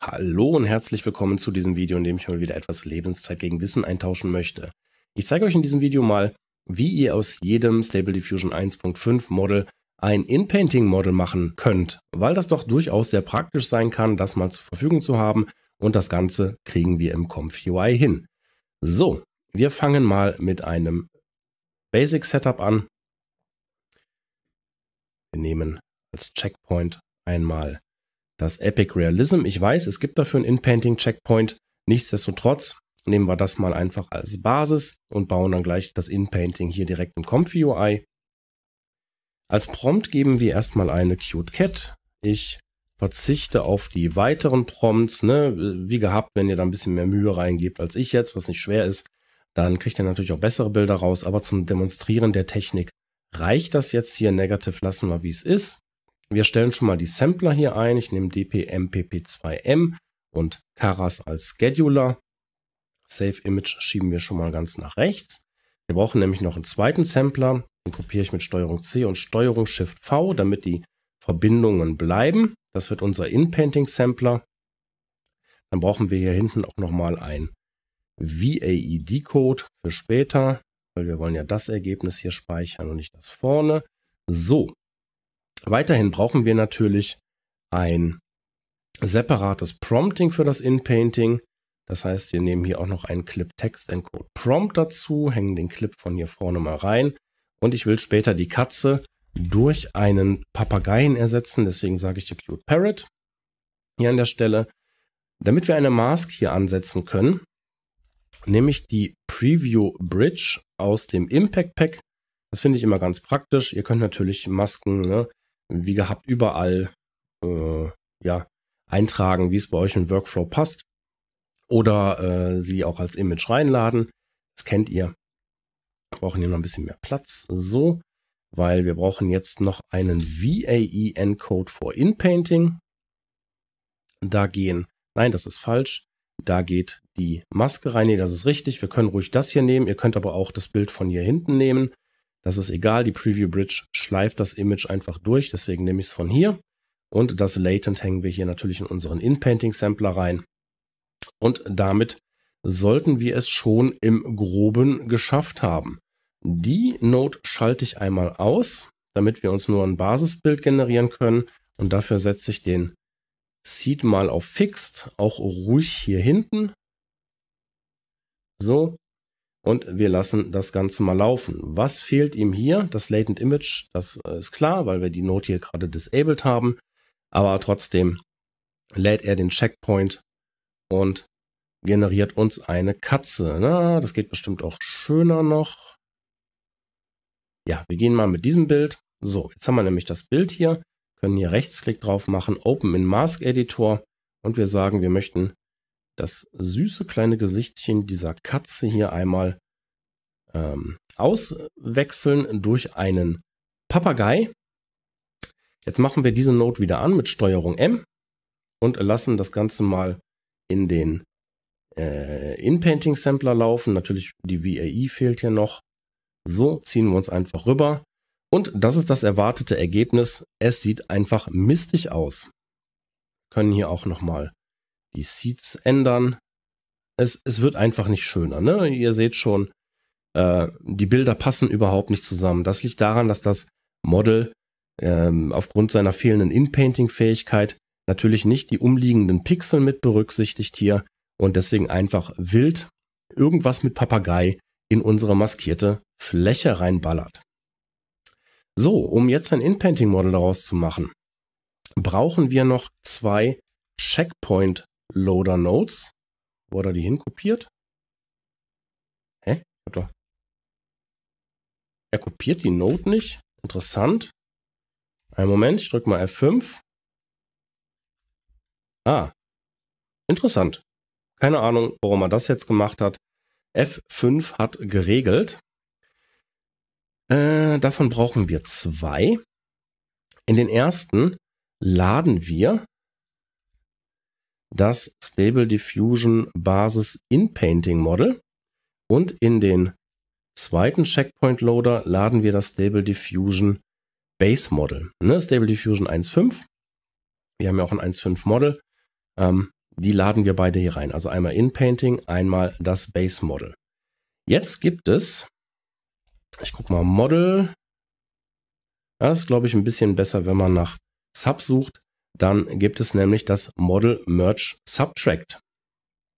Hallo und herzlich willkommen zu diesem Video, in dem ich mal wieder etwas Lebenszeit gegen Wissen eintauschen möchte. Ich zeige euch in diesem Video mal, wie ihr aus jedem Stable Diffusion 1.5 Model ein In-Painting Model machen könnt, weil das doch durchaus sehr praktisch sein kann, das mal zur Verfügung zu haben und das Ganze kriegen wir im Conf UI hin. So, wir fangen mal mit einem Basic Setup an. Wir nehmen als Checkpoint einmal das Epic Realism. Ich weiß, es gibt dafür einen In-Painting-Checkpoint. Nichtsdestotrotz nehmen wir das mal einfach als Basis und bauen dann gleich das In-Painting hier direkt im Comfy-UI. Als Prompt geben wir erstmal eine Cute Cat. Ich verzichte auf die weiteren Prompts. Ne? Wie gehabt, wenn ihr da ein bisschen mehr Mühe reingebt als ich jetzt, was nicht schwer ist, dann kriegt ihr natürlich auch bessere Bilder raus. Aber zum Demonstrieren der Technik reicht das jetzt hier. Negative lassen wir, wie es ist. Wir stellen schon mal die Sampler hier ein. Ich nehme dpmpp2m und Karas als Scheduler. Save Image schieben wir schon mal ganz nach rechts. Wir brauchen nämlich noch einen zweiten Sampler. Den kopiere ich mit Steuerung C und Steuerung Shift V, damit die Verbindungen bleiben. Das wird unser Inpainting Sampler. Dann brauchen wir hier hinten auch nochmal ein VAED-Code für später, weil wir wollen ja das Ergebnis hier speichern und nicht das vorne. So, Weiterhin brauchen wir natürlich ein separates Prompting für das In-Painting. Das heißt, wir nehmen hier auch noch einen Clip Text Encode Prompt dazu, hängen den Clip von hier vorne mal rein und ich will später die Katze durch einen Papageien ersetzen, deswegen sage ich hier Cute Parrot hier an der Stelle. Damit wir eine Mask hier ansetzen können, nehme ich die Preview Bridge aus dem Impact Pack. Das finde ich immer ganz praktisch. Ihr könnt natürlich Masken ne, wie gehabt überall äh, ja, eintragen, wie es bei euch im Workflow passt. Oder äh, sie auch als Image reinladen. Das kennt ihr. Wir brauchen hier noch ein bisschen mehr Platz. So, weil wir brauchen jetzt noch einen VAE Encode for Inpainting. Da gehen, nein, das ist falsch. Da geht die Maske rein. Nee, das ist richtig. Wir können ruhig das hier nehmen. Ihr könnt aber auch das Bild von hier hinten nehmen. Das ist egal, die Preview Bridge schleift das Image einfach durch, deswegen nehme ich es von hier. Und das Latent hängen wir hier natürlich in unseren In-Painting-Sampler rein. Und damit sollten wir es schon im Groben geschafft haben. Die Note schalte ich einmal aus, damit wir uns nur ein Basisbild generieren können. Und dafür setze ich den Seed mal auf Fixed, auch ruhig hier hinten. So, und wir lassen das Ganze mal laufen. Was fehlt ihm hier? Das Latent Image, das äh, ist klar, weil wir die Note hier gerade disabled haben. Aber trotzdem lädt er den Checkpoint und generiert uns eine Katze. Na, das geht bestimmt auch schöner noch. Ja, wir gehen mal mit diesem Bild. So, jetzt haben wir nämlich das Bild hier, können hier Rechtsklick drauf machen, Open in Mask Editor und wir sagen, wir möchten das süße kleine Gesichtchen dieser Katze hier einmal ähm, auswechseln durch einen Papagei. Jetzt machen wir diese Note wieder an mit Steuerung M und lassen das Ganze mal in den äh, Inpainting Sampler laufen. Natürlich die VAI e fehlt hier noch. So ziehen wir uns einfach rüber. Und das ist das erwartete Ergebnis. Es sieht einfach mistig aus. Können hier auch nochmal die Seeds ändern. Es, es wird einfach nicht schöner. Ne? Ihr seht schon, äh, die Bilder passen überhaupt nicht zusammen. Das liegt daran, dass das Model ähm, aufgrund seiner fehlenden inpainting fähigkeit natürlich nicht die umliegenden Pixel mit berücksichtigt hier und deswegen einfach wild irgendwas mit Papagei in unsere maskierte Fläche reinballert. So, um jetzt ein inpainting model daraus zu machen, brauchen wir noch zwei Checkpoint Loader Notes. Wo hat er die hinkopiert? Hä? Er kopiert die Note nicht. Interessant. Einen Moment, ich drücke mal F5. Ah, interessant. Keine Ahnung, warum er das jetzt gemacht hat. F5 hat geregelt. Äh, davon brauchen wir zwei. In den ersten laden wir das Stable Diffusion Basis In-Painting Model und in den zweiten Checkpoint Loader laden wir das Stable Diffusion Base Model. Ne? Stable Diffusion 1.5. Wir haben ja auch ein 1.5 Model. Ähm, die laden wir beide hier rein. Also einmal In-Painting, einmal das Base Model. Jetzt gibt es, ich gucke mal, Model. Das ist, glaube ich, ein bisschen besser, wenn man nach Sub sucht dann gibt es nämlich das Model Merge Subtract.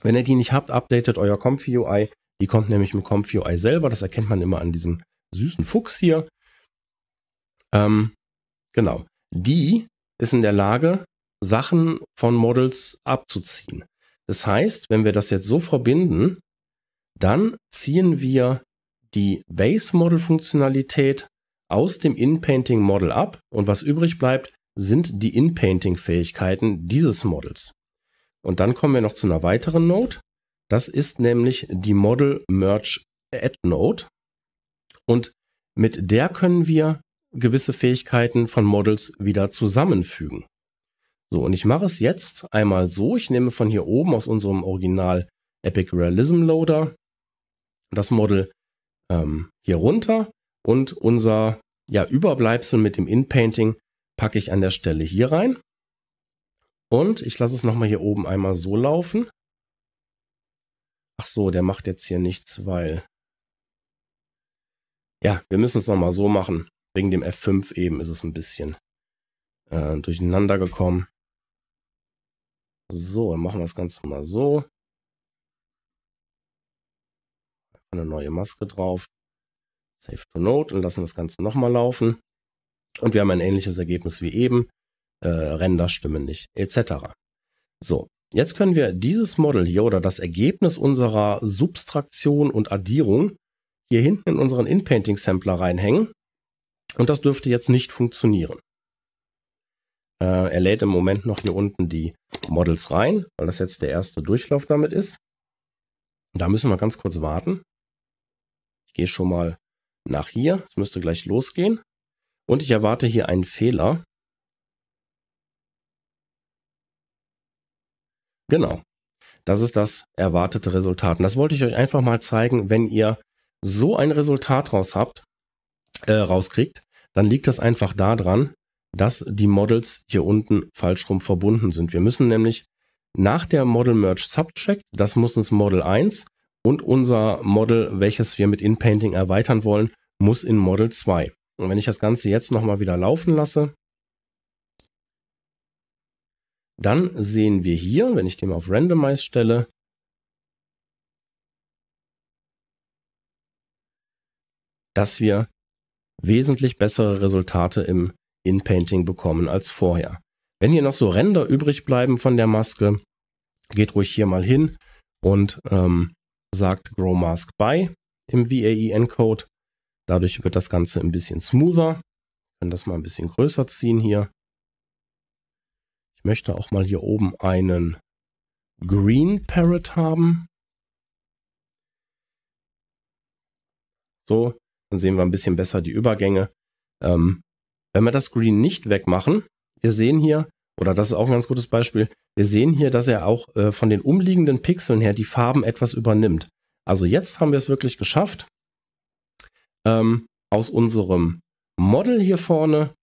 Wenn ihr die nicht habt, updatet euer Comfy UI. Die kommt nämlich mit Comfy UI selber. Das erkennt man immer an diesem süßen Fuchs hier. Ähm, genau. Die ist in der Lage, Sachen von Models abzuziehen. Das heißt, wenn wir das jetzt so verbinden, dann ziehen wir die Base Model Funktionalität aus dem In-Painting Model ab und was übrig bleibt, sind die In-Painting-Fähigkeiten dieses Models. Und dann kommen wir noch zu einer weiteren Note. Das ist nämlich die Model Merge Add Note. Und mit der können wir gewisse Fähigkeiten von Models wieder zusammenfügen. So, und ich mache es jetzt einmal so. Ich nehme von hier oben aus unserem Original Epic Realism Loader das Model ähm, hier runter und unser ja, Überbleibsel mit dem In-Painting packe ich an der Stelle hier rein. Und ich lasse es nochmal hier oben einmal so laufen. Ach so, der macht jetzt hier nichts, weil... Ja, wir müssen es nochmal so machen. Wegen dem F5 eben ist es ein bisschen äh, durcheinander gekommen. So, dann machen wir das Ganze mal so. Eine neue Maske drauf. Save to Note und lassen das Ganze nochmal laufen. Und wir haben ein ähnliches Ergebnis wie eben. Äh, Ränder stimmen nicht, etc. So, jetzt können wir dieses Model hier oder das Ergebnis unserer Subtraktion und Addierung hier hinten in unseren InPainting-Sampler reinhängen. Und das dürfte jetzt nicht funktionieren. Äh, er lädt im Moment noch hier unten die Models rein, weil das jetzt der erste Durchlauf damit ist. Da müssen wir ganz kurz warten. Ich gehe schon mal nach hier. Es müsste gleich losgehen. Und ich erwarte hier einen Fehler. Genau. Das ist das erwartete Resultat. Und das wollte ich euch einfach mal zeigen, wenn ihr so ein Resultat raus habt, äh, rauskriegt, dann liegt das einfach daran, dass die Models hier unten falsch rum verbunden sind. Wir müssen nämlich nach der Model Merge Subtract, das muss ins Model 1 und unser Model, welches wir mit InPainting erweitern wollen, muss in Model 2. Und wenn ich das Ganze jetzt nochmal wieder laufen lasse, dann sehen wir hier, wenn ich den auf Randomize stelle, dass wir wesentlich bessere Resultate im Inpainting bekommen als vorher. Wenn hier noch so Ränder übrig bleiben von der Maske, geht ruhig hier mal hin und ähm, sagt Grow Mask by im VAE Encode Dadurch wird das Ganze ein bisschen smoother. Wir können das mal ein bisschen größer ziehen hier. Ich möchte auch mal hier oben einen Green Parrot haben. So, dann sehen wir ein bisschen besser die Übergänge. Ähm, wenn wir das Green nicht wegmachen, wir sehen hier, oder das ist auch ein ganz gutes Beispiel, wir sehen hier, dass er auch äh, von den umliegenden Pixeln her die Farben etwas übernimmt. Also jetzt haben wir es wirklich geschafft, ähm, aus unserem Model hier vorne,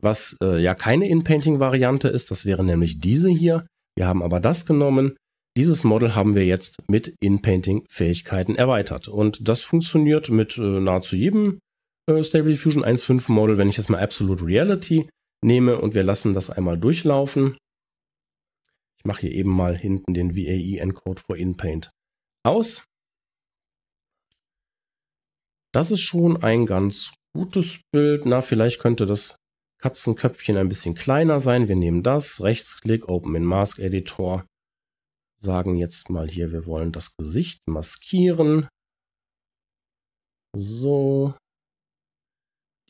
was äh, ja keine In-Painting-Variante ist. Das wäre nämlich diese hier. Wir haben aber das genommen. Dieses Model haben wir jetzt mit In-Painting-Fähigkeiten erweitert. Und das funktioniert mit äh, nahezu jedem äh, Stable Diffusion 1.5 Model, wenn ich jetzt mal Absolute Reality nehme und wir lassen das einmal durchlaufen. Ich mache hier eben mal hinten den VAE Encode for InPaint aus. Das ist schon ein ganz gutes Bild. Na, vielleicht könnte das Katzenköpfchen ein bisschen kleiner sein. Wir nehmen das, Rechtsklick, Open in Mask Editor. Sagen jetzt mal hier, wir wollen das Gesicht maskieren. So.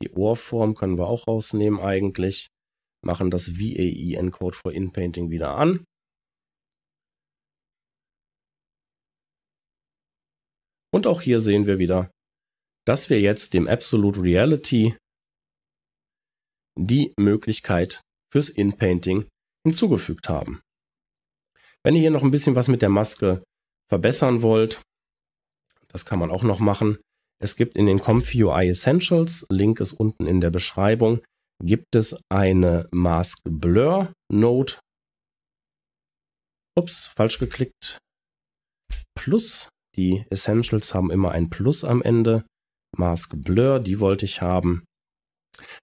Die Ohrform können wir auch rausnehmen eigentlich. Machen das VAE Encode for Inpainting wieder an. Und auch hier sehen wir wieder, dass wir jetzt dem Absolute Reality die Möglichkeit fürs Inpainting hinzugefügt haben. Wenn ihr hier noch ein bisschen was mit der Maske verbessern wollt, das kann man auch noch machen. Es gibt in den Comfy UI Essentials, Link ist unten in der Beschreibung, gibt es eine Mask Blur Note. Ups, falsch geklickt. Plus. Die Essentials haben immer ein Plus am Ende. Mask Blur, die wollte ich haben.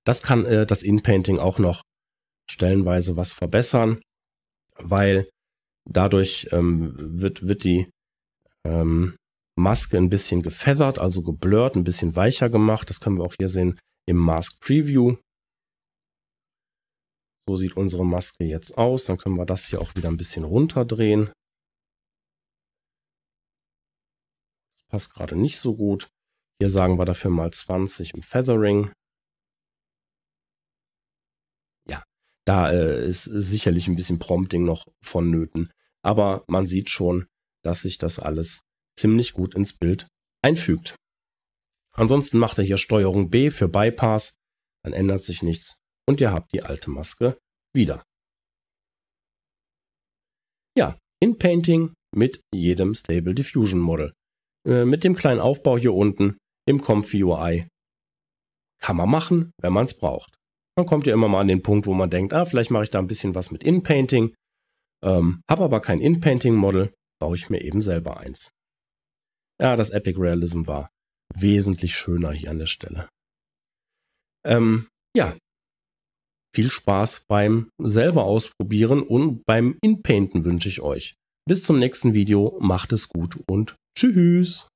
Das kann äh, das Inpainting auch noch stellenweise was verbessern, weil dadurch ähm, wird, wird die ähm, Maske ein bisschen gefeathert, also geblurrt, ein bisschen weicher gemacht. Das können wir auch hier sehen im Mask Preview. So sieht unsere Maske jetzt aus. Dann können wir das hier auch wieder ein bisschen runterdrehen. Das passt gerade nicht so gut. Hier sagen wir dafür mal 20 im Feathering. Ja, da äh, ist sicherlich ein bisschen Prompting noch vonnöten. Aber man sieht schon, dass sich das alles ziemlich gut ins Bild einfügt. Ansonsten macht er hier Steuerung B für Bypass, dann ändert sich nichts und ihr habt die alte Maske wieder. Ja, in Painting mit jedem Stable Diffusion Model. Äh, mit dem kleinen Aufbau hier unten im Comfy UI. Kann man machen, wenn man es braucht. Man kommt ja immer mal an den Punkt, wo man denkt, ah, vielleicht mache ich da ein bisschen was mit InPainting, ähm, habe aber kein inpainting model baue ich mir eben selber eins. Ja, das Epic Realism war wesentlich schöner hier an der Stelle. Ähm, ja, viel Spaß beim selber ausprobieren und beim Inpainten wünsche ich euch. Bis zum nächsten Video, macht es gut und tschüss.